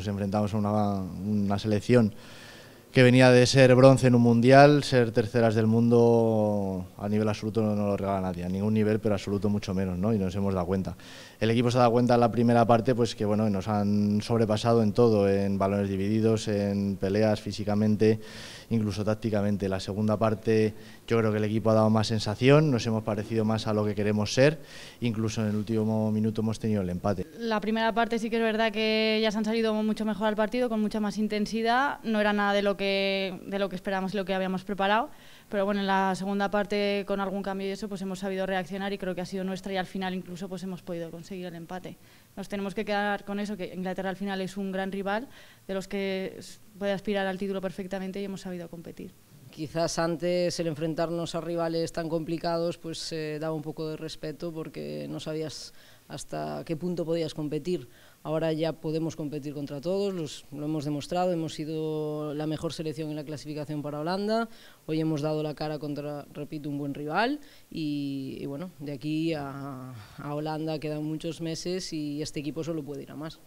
nos enfrentamos a una, una selección que venía de ser bronce en un mundial, ser terceras del mundo a nivel absoluto no, lo regala nadie, a ningún nivel, pero absoluto mucho menos, ¿no? Y nos hemos dado cuenta. El equipo se ha dado cuenta en la primera parte, pues que bueno, nos han sobrepasado en todo, en balones divididos, en peleas físicamente, incluso tácticamente. La segunda parte yo creo que el equipo ha dado más sensación, nos hemos parecido más a lo que queremos ser, incluso en el último minuto hemos tenido el empate. La primera parte sí que es verdad que ya se han salido mucho mejor al partido, con mucha más intensidad, no era nada de lo que de lo que esperábamos y lo que habíamos preparado. Pero bueno, en la segunda parte, con algún cambio y eso, pues hemos sabido reaccionar y creo que ha sido nuestra y al final incluso pues hemos podido conseguir el empate. Nos tenemos que quedar con eso, que Inglaterra al final es un gran rival de los que puede aspirar al título perfectamente y hemos sabido competir. Quizás antes el enfrentarnos a rivales tan complicados pues eh, daba un poco de respeto porque no sabías hasta qué punto podías competir. Ahora ya podemos competir contra todos, los, lo hemos demostrado, hemos sido la mejor selección en la clasificación para Holanda, hoy hemos dado la cara contra, repito, un buen rival y, bueno, de aquí a, a Holanda quedan muchos meses y este equipo solo puede ir a más.